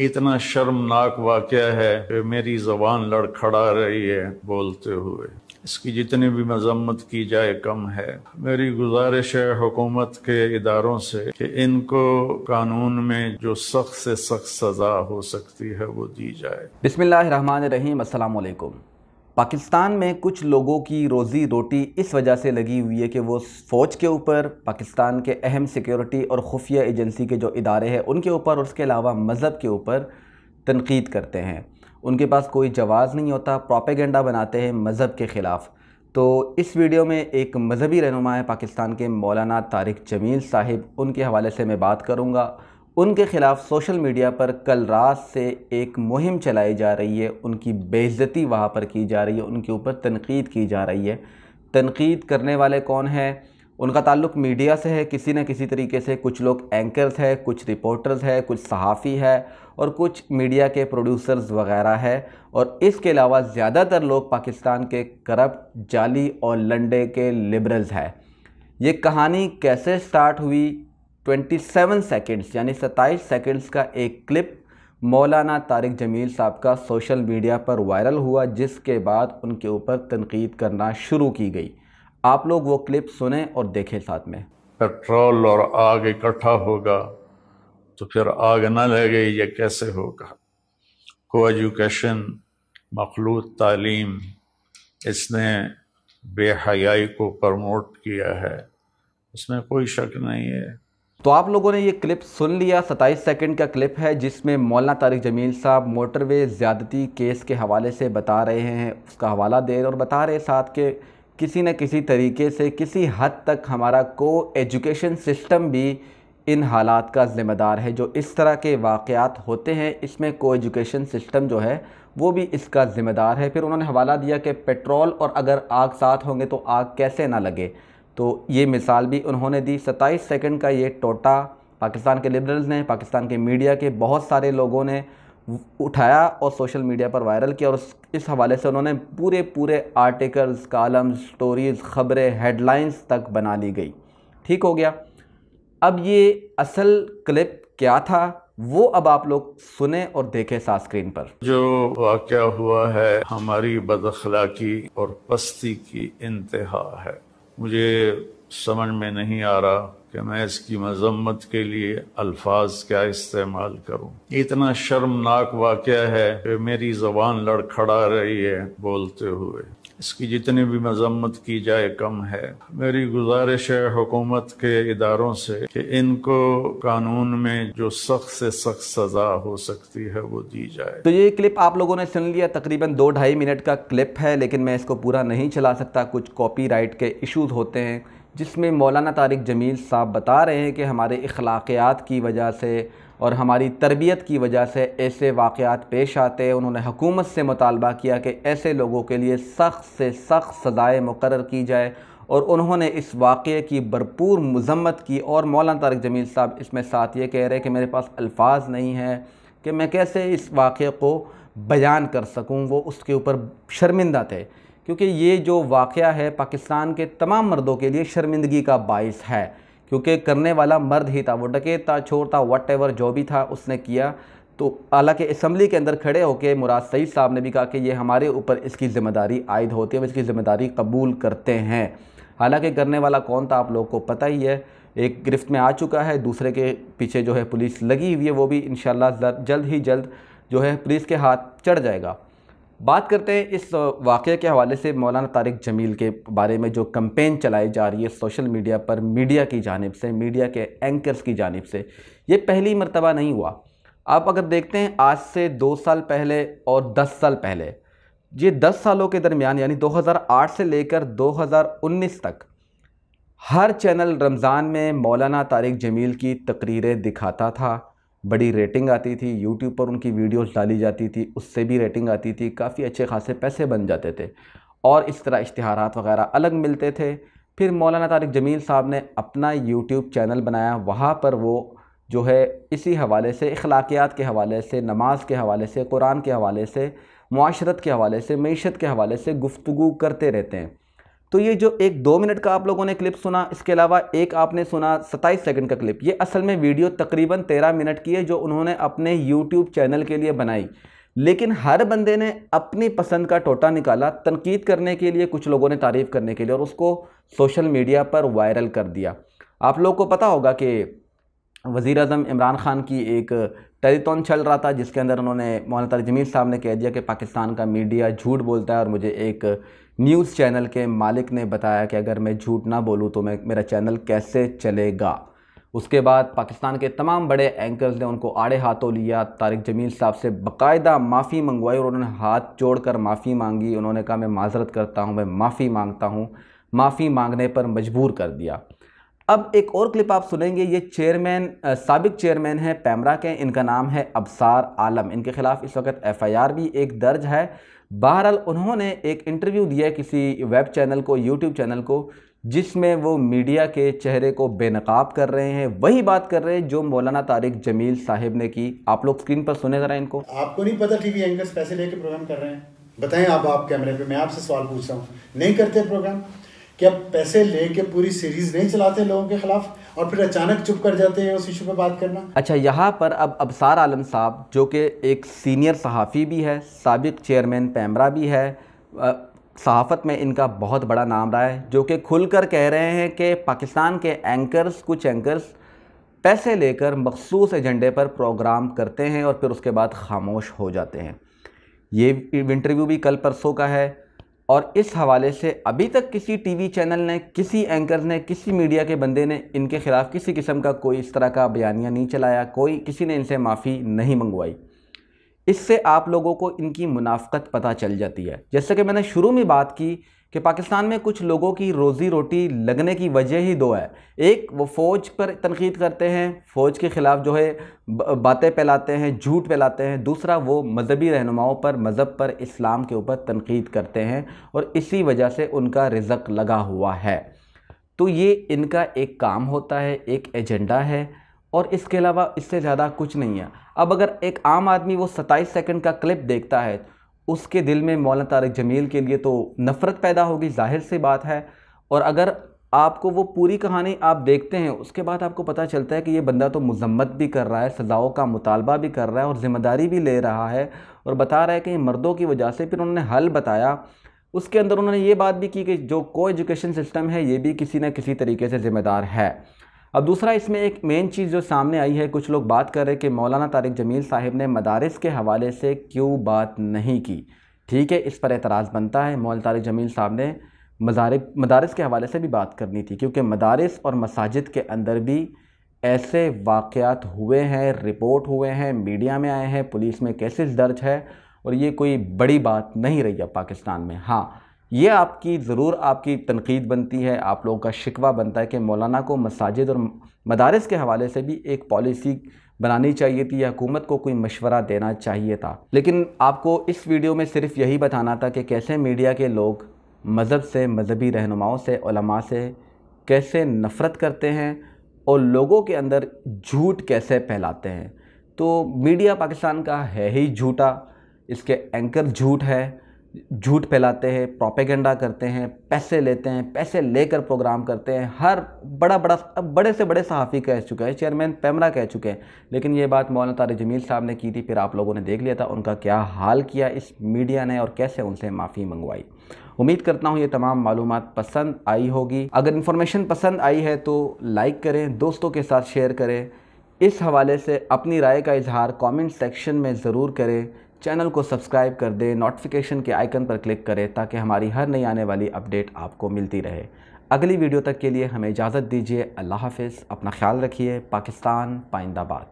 इतना शर्मनाक वाक़ है कि मेरी जबान लड़खड़ा रही है बोलते हुए इसकी जितनी भी मजम्मत की जाए कम है मेरी गुजारिश है हुकूमत के इदारों से कि इनको कानून में जो सख्त से सख्त सज़ा हो सकती है वो दी जाए बिस्मिल्लाम अल्लाम पाकिस्तान में कुछ लोगों की रोज़ी रोटी इस वजह से लगी हुई है कि वो फ़ौज के ऊपर पाकिस्तान के अहम सिक्योरिटी और खुफिया एजेंसी के जो इदारे हैं उनके ऊपर और उसके अलावा मज़हब के ऊपर तनकीद करते हैं उनके पास कोई जवाज़ नहीं होता प्रोपेगेंडा बनाते हैं मज़हब के ख़िलाफ़ तो इस वीडियो में एक मज़हबी रहनुमा है पाकिस्तान के मौलाना तारिक जमील साहिब उनके हवाले से मैं बात करूँगा उनके ख़िलाफ़ सोशल मीडिया पर कल रात से एक मुहिम चलाई जा रही है उनकी बेइज्जती वहाँ पर की जा रही है उनके ऊपर तनकीद की जा रही है तनकीद करने वाले कौन हैं उनका ताल्लुक मीडिया से है किसी न किसी तरीके से कुछ लोग एंकर्स हैं कुछ रिपोर्टर्स हैं कुछ सहाफ़ी है और कुछ मीडिया के प्रोड्यूसर्स वगैरह है और इसके अलावा ज़्यादातर लोग पाकिस्तान के करप्ट जाली और लंडे के लिबरल्स हैं ये कहानी कैसे स्टार्ट हुई 27 सेकेंड्स यानी 27 सेकेंड्स का एक क्लिप मौलाना तारिक जमील साहब का सोशल मीडिया पर वायरल हुआ जिसके बाद उनके ऊपर तनकीद करना शुरू की गई आप लोग वो क्लिप सुने और देखें साथ में पेट्रोल और आग इकट्ठा होगा तो फिर आग ना लगे ये कैसे होगा को एजुकेशन मखलूत तालीम इसने बेहयाई को प्रमोट किया है उसमें कोई शक नहीं है तो आप लोगों ने ये क्लिप सुन लिया 27 सेकंड का क्लिप है जिसमें मौलाना तारिक जमील साहब मोटरवे ज़्यादती केस के हवाले से बता रहे हैं उसका हवाला दे रहे और बता रहे साथ के किसी न किसी तरीके से किसी हद तक हमारा को एजुकेशन सिस्टम भी इन हालात का ज़िम्मेदार है जो इस तरह के वाक़ात होते हैं इसमें को एजुकेशन सिस्टम जो है वो भी इसका ज़िम्मेदार है फिर उन्होंने हवाला दिया कि पेट्रोल और अगर आग साथ होंगे तो आग कैसे ना लगे तो ये मिसाल भी उन्होंने दी 27 सेकंड का ये टोटा पाकिस्तान के लिबरल्स ने पाकिस्तान के मीडिया के बहुत सारे लोगों ने उठाया और सोशल मीडिया पर वायरल किया और इस हवाले से उन्होंने पूरे पूरे आर्टिकल्स कॉलम्स स्टोरीज़ ख़बरें हेडलाइंस तक बना ली गई ठीक हो गया अब ये असल क्लिप क्या था वो अब आप लोग सुने और देखें साथ स्क्रीन पर जो वाक़ हुआ है हमारी बदखला की और पस्ती की इंतहा है मुझे समझ में नहीं आ रहा कि मैं इसकी मजम्मत के लिए अल्फाज क्या इस्तेमाल करूं इतना शर्मनाक वाक्य है कि मेरी जबान लड़खड़ा रही है बोलते हुए इसकी जितनी भी मजम्मत की जाए कम है मेरी गुजारिश है हुकूमत के इदारों से कि इनको कानून में जो सख्त से सख्त सजा हो सकती है वो दी जाए तो ये क्लिप आप लोगों ने सुन लिया तकरीबन दो ढाई मिनट का क्लिप है लेकिन मैं इसको पूरा नहीं चला सकता कुछ राइट के इश्यूज होते हैं जिसमें मौलाना तारिक जमील साहब बता रहे हैं कि हमारे अखलाक़ियात की वजह से और हमारी तरबियत की वजह से ऐसे वाक़ात पेश आते हैं उन्होंने हुकूमत से मुतालबा किया कि ऐसे लोगों के लिए सख्त से सख्त सज़ाएँ मुकर की जाए और उन्होंने इस वाक़े की भरपूर मजम्मत की और मौलाना तारक जमील साहब इसमें साथ ये कह रहे हैं कि मेरे पास अल्फाज नहीं हैं कि मैं कैसे इस वाक़े को बयान कर सकूँ वो उसके ऊपर शर्मिंदा थे क्योंकि ये जो वाक़ है पाकिस्तान के तमाम मर्दों के लिए शर्मिंदगी का बायस है क्योंकि करने वाला मर्द ही था वो डकेत था छोर था वट एवर जो भी था उसने किया तो हालांकि इसम्बली के अंदर खड़े होकर मुराद सईद साहब ने भी कहा कि ये हमारे ऊपर इसकी ज़िम्मेदारी आयद होती है इसकी ज़िम्मेदारी कबूल करते हैं हालांकि करने वाला कौन था आप लोगों को पता ही है एक गिरफ्त में आ चुका है दूसरे के पीछे जो है पुलिस लगी हुई है वो भी इन जल्द ही जल्द जो है पुलिस के हाथ चढ़ जाएगा बात करते हैं इस वाक़े के हवाले से मौलाना तारिक जमील के बारे में जो कम्पेन चलाई जा रही है सोशल मीडिया पर मीडिया की जानब से मीडिया के एंकर्स की जानब से ये पहली मरतबा नहीं हुआ आप अगर देखते हैं आज से दो साल पहले और दस साल पहले ये दस सालों के दरमियान यानी 2008 से लेकर 2019 तक हर चैनल रमज़ान में मौलाना तारिक जमील की तकरीरें दिखाता था बड़ी रेटिंग आती थी यूट्यूब पर उनकी वीडियोस डाली जाती थी उससे भी रेटिंग आती थी काफ़ी अच्छे खासे पैसे बन जाते थे और इस तरह इश्तहार वगैरह अलग मिलते थे फिर मौलाना तारिक जमील साहब ने अपना यूट्यूब चैनल बनाया वहाँ पर वो जो है इसी हवाले से अखलाकियात के हवाले से नमाज के हवाले से कुरान के हवाले से माशरत के हवाले से मीशत के हवाले से गुफ्तु करते रहते हैं तो ये जो एक दो मिनट का आप लोगों ने क्लिप सुना इसके अलावा एक आपने सुना सत्ताईस सेकंड का क्लिप ये असल में वीडियो तकरीबन तेरह मिनट की है जो उन्होंने अपने यूट्यूब चैनल के लिए बनाई लेकिन हर बंदे ने अपनी पसंद का टोटा निकाला तनकीद करने के लिए कुछ लोगों ने तारीफ़ करने के लिए और उसको सोशल मीडिया पर वायरल कर दिया आप लोग को पता होगा कि वज़ी अजम इमरान ख़ान की एक टेलीथन चल रहा था जिसके अंदर उन्होंने मौलाना तार जमील साहब ने कह दिया कि पाकिस्तान का मीडिया झूठ बोलता है और मुझे एक न्यूज़ चैनल के मालिक ने बताया कि अगर मैं झूठ ना बोलूँ तो मैं मेरा चैनल कैसे चलेगा उसके बाद पाकिस्तान के तमाम बड़े एंकर्स ने उनको आड़े हाथों लिया तारिक जमील साहब से बाकायदा माफ़ी मंगवाई और उन्होंने हाथ जोड़ कर माफ़ी मांगी उन्होंने कहा मैं माजरत करता हूँ मैं माफ़ी मांगता हूँ माफ़ी मांगने पर मजबूर कर दिया अब एक और क्लिप आप सुनेंगे ये चेयरमैन सबक चेयरमैन है पैमरा के इनका नाम है अबसार आलम इनके ख़िलाफ़ इस वक्त एफआईआर भी एक दर्ज है बहरहाल उन्होंने एक इंटरव्यू दिया किसी वेब चैनल को यूट्यूब चैनल को जिसमें वो मीडिया के चेहरे को बेनकाब कर रहे हैं वही बात कर रहे हैं जो मौलाना तारिक जमील साहब ने की आप लोग स्क्रीन पर सुने ज़रा इनको आपको नहीं पता टीवी एंकर्स पैसे लेके प्रोग्राम कर रहे हैं बताएं आप आप कैमरे पे मैं आपसे सवाल पूछ रहा हूँ नहीं करते प्रोग्राम कि अब पैसे लेके पूरी सीरीज नहीं चलाते लोगों के खिलाफ और फिर अचानक चुप कर जाते हैं उस इशू पे बात करना अच्छा यहाँ पर अब अबसार आलम साहब जो कि एक सीनियर सहाफ़ी भी है सबक चेयरमैन पैमरा भी है सहाफ़त में इनका बहुत बड़ा नाम रहा है जो कि खुलकर कह रहे हैं कि पाकिस्तान के एंकर्स कुछ एंकर्स पैसे लेकर मखसूस एजेंडे पर प्रोग्राम करते हैं और फिर उसके बाद खामोश हो जाते हैं ये इंटरव्यू भी कल परसों का है और इस हवाले से अभी तक किसी टीवी चैनल ने किसी एंकर ने किसी मीडिया के बंदे ने इनके ख़िलाफ़ किसी किस्म का कोई इस तरह का बयानिया नहीं चलाया कोई किसी ने इनसे माफ़ी नहीं मंगवाई इससे आप लोगों को इनकी मुनाफ़त पता चल जाती है जैसे कि मैंने शुरू में बात की कि पाकिस्तान में कुछ लोगों की रोज़ी रोटी लगने की वजह ही दो है एक वो फ़ौज पर तनकीद करते हैं फ़ौज के ख़िलाफ़ जो है बातें फैलाते हैं झूठ फैलाते हैं दूसरा वो मजहबी रहनुमाओं पर मज़हब पर इस्लाम के ऊपर तनकीद करते हैं और इसी वजह से उनका रिजक लगा हुआ है तो ये इनका एक काम होता है एक एजेंडा है और इसके अलावा इससे ज़्यादा कुछ नहीं है अब अगर एक आम आदमी वो सत्ताईस सेकंड का क्लिप देखता है उसके दिल में मौलाना तारक जमील के लिए तो नफ़रत पैदा होगी जाहिर सी बात है और अगर आपको वो पूरी कहानी आप देखते हैं उसके बाद आपको पता चलता है कि ये बंदा तो मजम्मत भी कर रहा है सज़ाओं का मुतालबा भी कर रहा है और ज़िम्मेदारी भी ले रहा है और बता रहा है कि ये मर्दों की वजह से फिर उन्होंने हल बताया उसके अंदर उन्होंने ये बात भी की कि जो को एजुकेशन सिस्टम है ये भी किसी न किसी तरीके से ज़िम्मेदार है अब दूसरा इसमें एक मेन चीज़ जो सामने आई है कुछ लोग बात कर रहे हैं कि मौलाना तारिक जमील साहिब ने मदारस के हवाले से क्यों बात नहीं की ठीक है इस पर एतराज़ बनता है मौलाना तारिक जमील साहब ने मदार मदारस के हवाले से भी बात करनी थी क्योंकि मदारस और मसाजिद के अंदर भी ऐसे वाक़ात हुए हैं रिपोर्ट हुए हैं मीडिया में आए हैं पुलिस में केसेस दर्ज है और ये कोई बड़ी बात नहीं रही है पाकिस्तान में हाँ ये आपकी ज़रूर आपकी तनकीद बनती है आप लोगों का शिकवा बनता है कि मौलाना को मसाजिद और मदारस के हवाले से भी एक पॉलिसी बनानी चाहिए थी या हुकूमत को कोई मशवरा देना चाहिए था लेकिन आपको इस वीडियो में सिर्फ यही बताना था कि कैसे मीडिया के लोग मज़हब से मजहबी रहनुमाओं से उलमा से कैसे नफ़रत करते हैं और लोगों के अंदर झूठ कैसे फैलाते हैं तो मीडिया पाकिस्तान का है ही झूठा इसके एंकर झूठ है झूठ फैलाते हैं प्रोपेगेंडा करते हैं पैसे लेते हैं पैसे लेकर प्रोग्राम करते हैं हर बड़ा बड़ा अब बड़े से बड़े सहाफ़ी कह चुके हैं चेयरमैन पैमरा कह चुके हैं लेकिन ये बात मौलाना तारे जमील साहब ने की थी फिर आप लोगों ने देख लिया था उनका क्या हाल किया इस मीडिया ने और कैसे उनसे माफ़ी मंगवाई उम्मीद करता हूँ ये तमाम मालूम पसंद आई होगी अगर इन्फॉर्मेशन पसंद आई है तो लाइक करें दोस्तों के साथ शेयर करें इस हवाले से अपनी राय का इजहार कॉमेंट सेक्शन में ज़रूर करें चैनल को सब्सक्राइब कर दें नोटिफिकेशन के आइकन पर क्लिक करें ताकि हमारी हर नई आने वाली अपडेट आपको मिलती रहे अगली वीडियो तक के लिए हमें इजाज़त दीजिए अल्लाह हाफ अपना ख्याल रखिए पाकिस्तान पाइंदाबाद